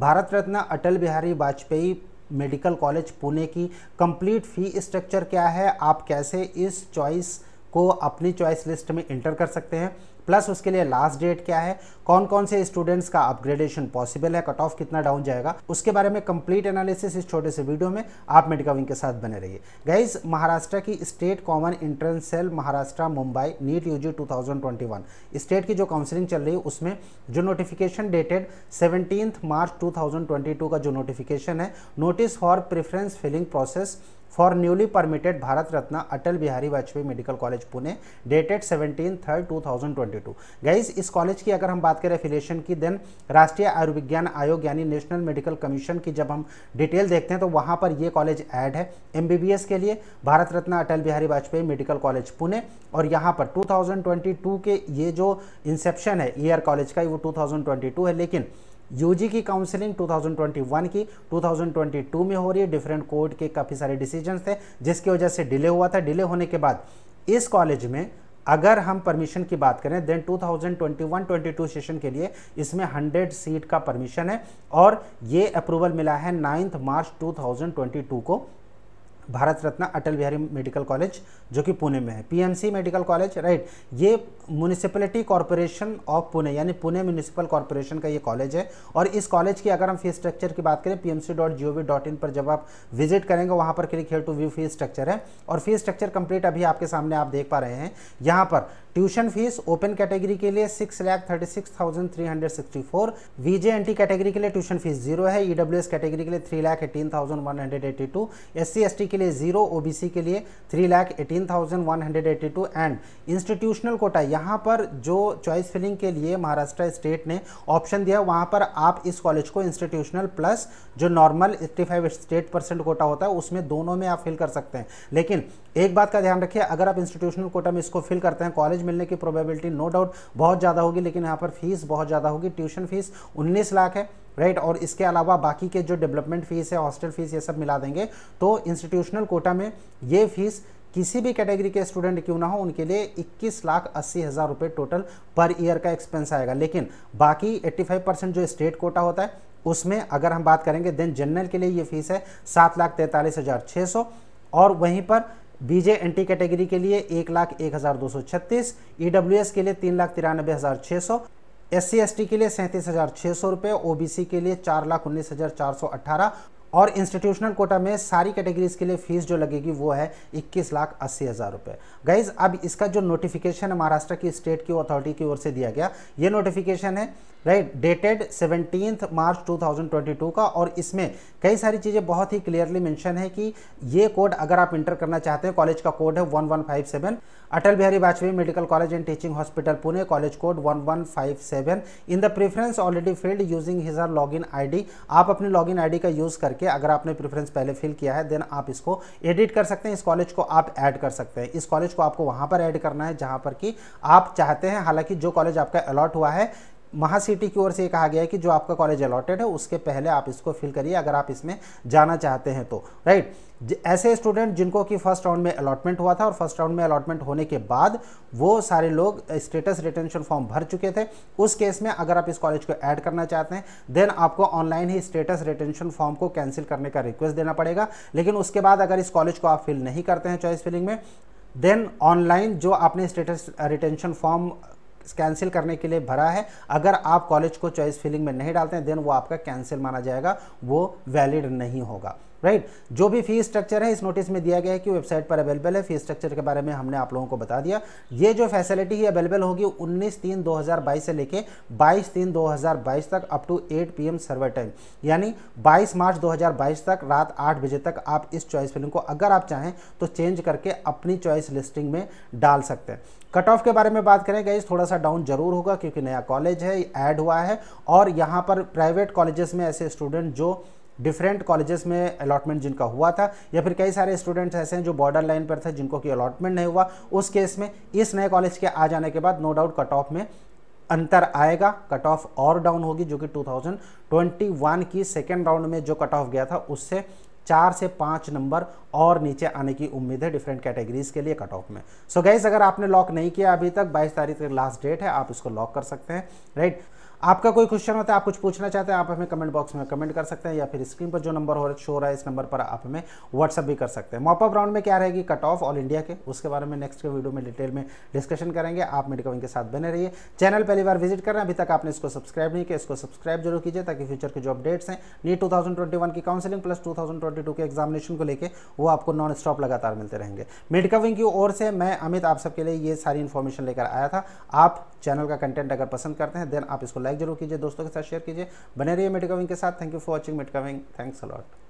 Bharat Ratna Atal Bihari Vajpayee medical college Pune की complete fee structure क्या है आप कैसे इस चॉइस को अपनी चॉइस लिस्ट में इंटर कर सकते हैं प्लस उसके लिए लास्ट डेट क्या है कौन कौन से स्टूडेंट्स का अपग्रेडेशन पॉसिबल है कट ऑफ कितना डाउन जाएगा उसके बारे में कंप्लीट एनालिसिस इस छोटे से वीडियो में आप मेडिका विंग के साथ बने रहिए गाइज महाराष्ट्र की state common entrance cell Maharashtra Mumbai NEET U G state की जो काउंसिलिंग चल रही है उसमें जो notification dated seventeen March two का जो नोटिफिकेशन है notice for preference filling process for newly permitted Bharat Ratna Atal Bihari Vajpayee medical college Pune dated seventeen third two thousand twenty two guys इस कॉलेज की अगर हम बात करें एफिलेशन की देन राष्ट्रीय आयुर्विज्ञान आयोग यानी नेशनल मेडिकल कमीशन की जब हम डिटेल देखते हैं तो वहाँ पर ये कॉलेज ऐड है एम के लिए भारत रत्न अटल बिहारी वाजपेयी मेडिकल कॉलेज पुणे और यहाँ पर टू के ये जो इंसेप्शन है ईयर कॉलेज का वो टू है लेकिन यूजी की काउंसलिंग 2021 की 2022 में हो रही है डिफरेंट कोर्ट के काफ़ी सारे डिसीजन थे जिसकी वजह से डिले हुआ था डिले होने के बाद इस कॉलेज में अगर हम परमिशन की बात करें देन 2021-22 सेशन के लिए इसमें 100 सीट का परमिशन है और ये अप्रूवल मिला है नाइन्थ मार्च 2022 को भारत रत्न अटल बिहारी मेडिकल कॉलेज जो कि पुणे में है पीएमसी मेडिकल कॉलेज राइट ये म्यूनिसिपलिटी कॉरपोरेशन ऑफ पुणे यानी पुणे म्यूनिसिपल कॉरपोरेशन का ये कॉलेज है और इस कॉलेज की अगर हम फीस स्ट्रक्चर की बात करें पी पर जब आप विजिट करेंगे वहाँ पर click here to view fees structure है और फीस स्ट्रक्चर कंप्लीट अभी आपके सामने आप देख पा रहे हैं यहाँ पर ट्यूशन फीस ओपन कैटेगरी के लिए six lakh thirty six thousand three hundred sixty four VJ N T category के लिए ट्यूशन फीस जीरो है ईडब्ल्यू e एस कैटेगरी के लिए three lakh eighteen thousand one hundred eighty two S C S T के लिए zero O B C के लिए three lakh eighteen thousand one hundred eighty two and institutional quota यहाँ पर जो चॉइस फिलिंग के लिए महाराष्ट्र स्टेट ने ऑप्शन दिया वहाँ पर आप इस कॉलेज को इंस्टीट्यूशनल प्लस जो normal eighty five state percent quota होता है उसमें दोनों में आप फिल कर सकते हैं लेकिन एक बात का ध्यान रखिए अगर आप इंस्टीट्यूशनल कोटा में इसको फिल करते हैं कॉलेज मिलने की प्रोबेबिलिटी नो डाउट बहुत ज़्यादा होगी लेकिन यहाँ पर फीस बहुत ज़्यादा होगी ट्यूशन फीस उन्नीस लाख है राइट और इसके अलावा बाकी के जो डेवलपमेंट फीस है हॉस्टल फीस ये सब मिला देंगे तो इंस्टीट्यूशनल कोटा में ये फीस किसी भी कैटेगरी के स्टूडेंट क्यों ना हो उनके लिए इक्कीस लाख अस्सी हज़ार रुपये टोटल पर ईयर का एक्सपेंस आएगा लेकिन बाकी 85 परसेंट जो स्टेट कोटा होता है उसमें अगर हम बात करेंगे देन जनरल के लिए ये फीस है सात लाख तैंतालीस हज़ार छः सौ और वहीं पर बीजे एंटी कैटेगरी के लिए एक लाख एक हज़ार दो सौ छत्तीस ई e एस के लिए तीन लाख तिरानबे हज़ार छह सौ एस सी एस टी के लिए सैंतीस हज़ार छह सौ रुपए ओबीसी के लिए चार लाख उन्नीस हज़ार चार सौ अट्ठारह और इंस्टीट्यूशनल कोटा में सारी कैटेगरीज के लिए फीस जो लगेगी वो है इक्कीस लाख अस्सी हज़ार रुपये गाइज अब इसका जो नोटिफिकेशन है महाराष्ट्र की स्टेट की अथॉरिटी की ओर से दिया गया ये नोटिफिकेशन है राइट डेटेड सेवनटीन मार्च 2022 का और इसमें कई सारी चीज़ें बहुत ही क्लियरली मेंशन है कि ये कोड अगर आप इंटर करना चाहते हैं कॉलेज का कोड है 1157 Atal Bihari Vajpayee medical college and teaching hospital Pune college code 1157 in the preference already filled using his her login ID आप अपनी लॉगिन आईडी का यूज़ करके करके अगर आपने प्रेफरेंस पहले फिल किया है देन आप इसको एडिट कर सकते हैं इस कॉलेज को आप ऐड कर सकते हैं इस कॉलेज को आपको वहां पर ऐड करना है जहां पर कि आप चाहते हैं हालांकि जो कॉलेज आपका अलॉट हुआ है महासिटी की ओर से कहा गया है कि जो आपका कॉलेज अलॉटेड है उसके पहले आप इसको फिल करिए अगर आप इसमें जाना चाहते हैं तो राइट ऐसे स्टूडेंट जिनको कि फर्स्ट राउंड में अलॉटमेंट हुआ था और फर्स्ट राउंड में अलॉटमेंट होने के बाद वो सारे लोग स्टेटस रिटेंशन फॉर्म भर चुके थे उस केस में अगर आप इस कॉलेज को ऐड करना चाहते हैं देन आपको ऑनलाइन ही स्टेटस रिटेंशन फॉर्म को कैंसिल करने का रिक्वेस्ट देना पड़ेगा लेकिन उसके बाद अगर इस कॉलेज को आप फिल नहीं करते हैं चॉइस फिलिंग में देन ऑनलाइन जो आपने स्टेटस रिटेंशन फॉर्म कैंसिल करने के लिए भरा है अगर आप कॉलेज को चॉइस फिलिंग में नहीं डालते हैं देन वो आपका कैंसिल माना जाएगा वो वैलिड नहीं होगा राइट right? जो भी फीस स्ट्रक्चर है इस नोटिस में दिया गया है कि वेबसाइट पर अवेलेबल है फीस स्ट्रक्चर के बारे में हमने आप लोगों को बता दिया ये जो फैसिलिटी है अवेलेबल होगी 19 तीन 2022 से लेके 22 तीन 2022 तक up to 8 PM server time यानी 22 मार्च 2022 तक रात 8 बजे तक आप इस चॉइस फिल्म को अगर आप चाहें तो चेंज करके अपनी चॉइस लिस्टिंग में डाल सकते हैं कट ऑफ के बारे में बात करें गई थोड़ा सा डाउन जरूर होगा क्योंकि नया कॉलेज है ऐड हुआ है और यहाँ पर प्राइवेट कॉलेजेस में ऐसे स्टूडेंट जो डिफरेंट कॉलेजेस में अलॉटमेंट जिनका हुआ था या फिर कई सारे स्टूडेंट्स ऐसे हैं जो बॉर्डर लाइन पर थे जिनको कि अलॉटमेंट नहीं हुआ उस केस में इस नए कॉलेज के आ जाने के बाद नो डाउट कट ऑफ में अंतर आएगा कट ऑफ और डाउन होगी जो कि 2021 की सेकेंड राउंड में जो कट ऑफ गया था उससे चार से पाँच नंबर और नीचे आने की उम्मीद है डिफरेंट कैटेगरीज के लिए कट ऑफ में सो so गैस अगर आपने लॉक नहीं किया अभी तक 22 तारीख तक लास्ट डेट है आप इसको लॉक कर सकते हैं राइट right? आपका कोई क्वेश्चन होता है आप कुछ पूछना चाहते हैं आप हमें कमेंट बॉक्स में कमेंट कर सकते हैं या फिर स्क्रीन पर जो नंबर हो शो रहा है इस नंबर पर आप हमें व्हाट्सअप भी कर सकते हैं मॉपअप राउंड में क्या रहेगी कट ऑफ ऑल इंडिया के उसके बारे में नेक्स्ट के वीडियो में डिटेल में डिस्कशन करेंगे आप मेडिकल के साथ बने रहिए चैनल पहली बार विजिट कर रहे हैं अभी तक आपने इसको सब्सक्राइब नहीं किया इसको सब्सक्राइब जरूर कीजिए ताकि फ्यूचर के जो अपडेट्स हैं नीट टू की काउंसिलिंग प्लस टू के एग्जामिनेशन को लेकर वो आपको नॉन स्टॉप लगातार मिलते रहेंगे मेडिकल की ओर से मैं अमित आप सबके लिए ये सारी इन्फॉर्मेशन लेकर आया था आप चैनल का कंटेंट अगर पसंद करते हैं देन आप इसको लाइक जरूर कीजिए दोस्तों के साथ शेयर कीजिए बने रहिए मेडिका विंग के साथ thank you for watching medica wing thanks allot